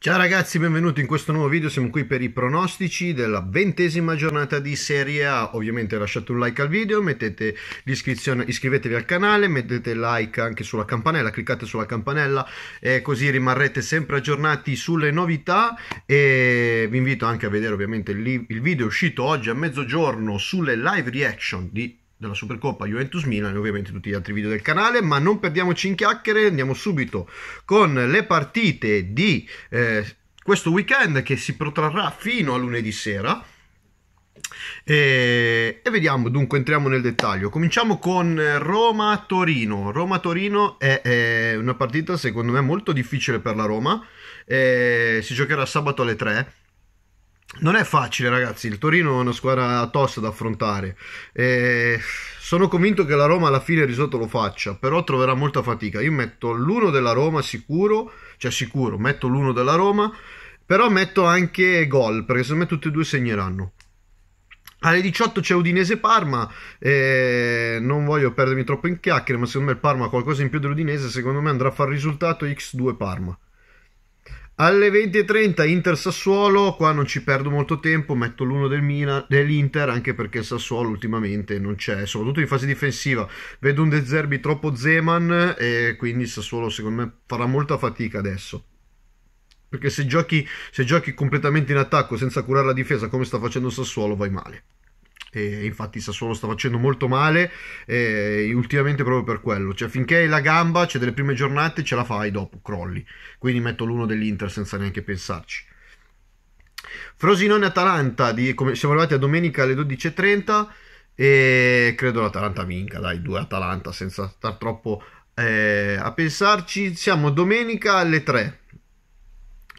Ciao ragazzi, benvenuti in questo nuovo video, siamo qui per i pronostici della ventesima giornata di Serie A. Ovviamente lasciate un like al video, mettete l'iscrizione, iscrivetevi al canale, mettete like anche sulla campanella, cliccate sulla campanella e così rimarrete sempre aggiornati sulle novità e vi invito anche a vedere ovviamente il, il video uscito oggi a mezzogiorno sulle live reaction di della Supercoppa Juventus Milan e ovviamente tutti gli altri video del canale, ma non perdiamoci in chiacchiere, andiamo subito con le partite di eh, questo weekend che si protrarrà fino a lunedì sera. E, eh, e, vediamo, dunque entriamo nel dettaglio. Cominciamo con Roma-Torino. Roma-Torino è, è, una partita secondo me molto difficile per la Roma. Eh, si giocherà sabato alle 3 non è facile, ragazzi. Il Torino è una squadra tosta da affrontare. Eh, sono convinto che la Roma alla fine il risultato lo faccia, però troverà molta fatica. Io metto l'uno della Roma sicuro, cioè sicuro, metto l'uno della Roma, però metto anche gol, perché secondo me tutti e due segneranno. Alle 18 c'è Udinese Parma, eh, non voglio perdermi troppo in chiacchiere, ma secondo me il Parma ha qualcosa in più dell'Udinese, secondo me andrà a far risultato X2 Parma. Alle 20.30 Inter-Sassuolo, qua non ci perdo molto tempo, metto l'uno del Milan, dell'Inter anche perché il Sassuolo ultimamente non c'è, soprattutto in fase difensiva. Vedo un De Zerbi troppo Zeman e quindi il Sassuolo secondo me farà molta fatica adesso. Perché se giochi, se giochi completamente in attacco senza curare la difesa come sta facendo il Sassuolo vai male e infatti Sassuolo sta facendo molto male eh, ultimamente proprio per quello cioè finché hai la gamba c'è cioè, delle prime giornate ce la fai dopo crolli quindi metto l'uno dell'Inter senza neanche pensarci Frosinone Atalanta di, come, siamo arrivati a domenica alle 12.30 e credo l'Atalanta vinca dai due Atalanta senza star troppo eh, a pensarci siamo domenica alle 3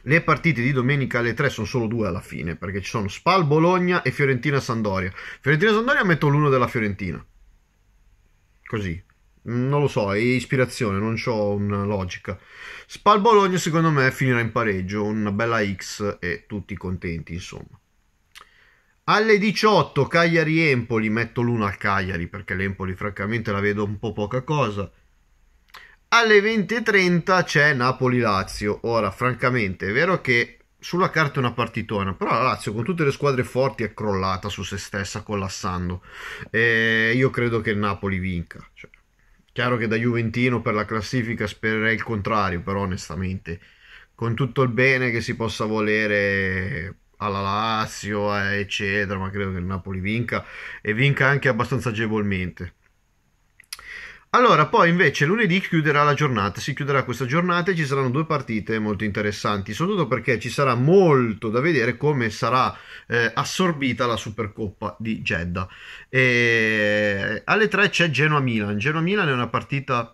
le partite di domenica alle 3 sono solo due alla fine, perché ci sono Spal Bologna e Fiorentina Sandoria. Fiorentina Sandoria metto l'uno della Fiorentina. Così. Non lo so, è ispirazione, non ho una logica. Spal Bologna secondo me finirà in pareggio, una bella X e tutti contenti, insomma. Alle 18 Cagliari-Empoli, metto l'uno al Cagliari perché l'Empoli francamente la vedo un po' poca cosa alle 20.30 c'è Napoli-Lazio. Ora, francamente, è vero che sulla carta è una partitona, però la Lazio con tutte le squadre forti è crollata su se stessa, collassando. E io credo che il Napoli vinca. Cioè, chiaro che da Juventino per la classifica spererei il contrario, però onestamente, con tutto il bene che si possa volere alla Lazio, eh, eccetera, ma credo che il Napoli vinca e vinca anche abbastanza agevolmente. Allora, poi invece lunedì chiuderà la giornata, si chiuderà questa giornata e ci saranno due partite molto interessanti, soprattutto perché ci sarà molto da vedere come sarà eh, assorbita la Supercoppa di Jeddah. E... Alle 3 c'è Genoa-Milan, Genoa-Milan è una partita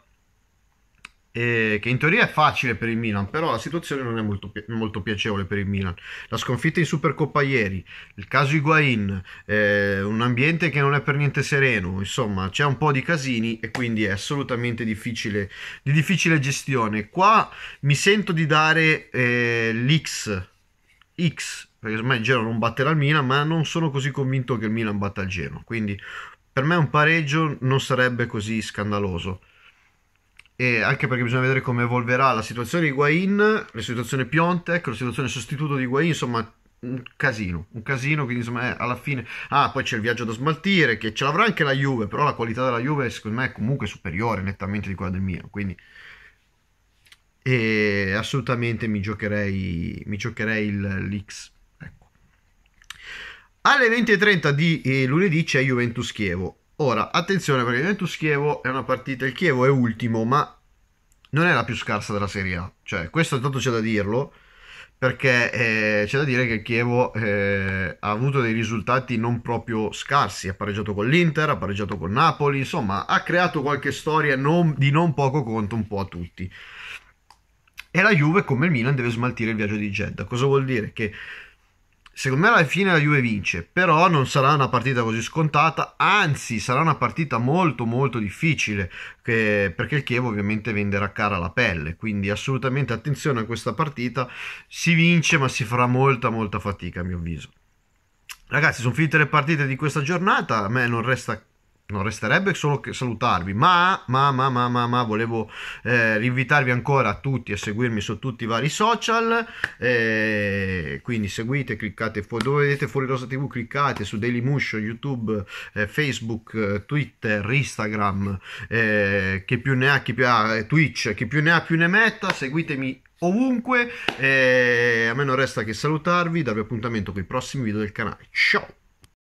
eh, che in teoria è facile per il Milan, però la situazione non è molto, molto piacevole per il Milan. La sconfitta in Supercoppa ieri, il caso Higuain, eh, un ambiente che non è per niente sereno, insomma c'è un po' di casini e quindi è assolutamente difficile, di difficile gestione. Qua mi sento di dare eh, l'X, X, perché ormai il Genoa non batterà il Milan, ma non sono così convinto che il Milan batta il Genoa, quindi per me un pareggio non sarebbe così scandaloso e anche perché bisogna vedere come evolverà la situazione di Guain, la situazione Piontek, la situazione sostituto di Guain, insomma un casino, un casino, quindi insomma eh, alla fine... Ah, poi c'è il viaggio da smaltire, che ce l'avrà anche la Juve, però la qualità della Juve secondo me è comunque superiore nettamente di quella del mio, quindi... E assolutamente mi giocherei, mi giocherei il, l'X. Ecco. Alle 20.30 di eh, lunedì c'è Juventus Chievo Ora, attenzione perché Juventus Chievo è una partita, il Chievo è ultimo, ma non è la più scarsa della Serie A. Cioè, questo intanto c'è da dirlo, perché eh, c'è da dire che il Chievo eh, ha avuto dei risultati non proprio scarsi. Ha pareggiato con l'Inter, ha pareggiato con Napoli, insomma, ha creato qualche storia non, di non poco conto un po' a tutti. E la Juve, come il Milan, deve smaltire il viaggio di Jeddah. Cosa vuol dire? Che Secondo me alla fine la Juve vince, però non sarà una partita così scontata, anzi sarà una partita molto molto difficile, che, perché il Chievo ovviamente venderà cara la pelle, quindi assolutamente attenzione a questa partita, si vince ma si farà molta molta fatica a mio avviso. Ragazzi sono finite le partite di questa giornata, a me non resta non resterebbe solo che salutarvi, ma, ma, ma, ma, ma, ma volevo eh, rinvitarvi ancora a tutti a seguirmi su tutti i vari social, eh, quindi seguite, cliccate fuori, dove vedete fuori Rosa TV, cliccate su Daily Mush, YouTube, eh, Facebook, eh, Twitter, Instagram, eh, chi più ne ha, chi più ha, eh, Twitch, chi più ne ha più ne metta, seguitemi ovunque, a me non resta che salutarvi, darvi appuntamento con i prossimi video del canale, ciao!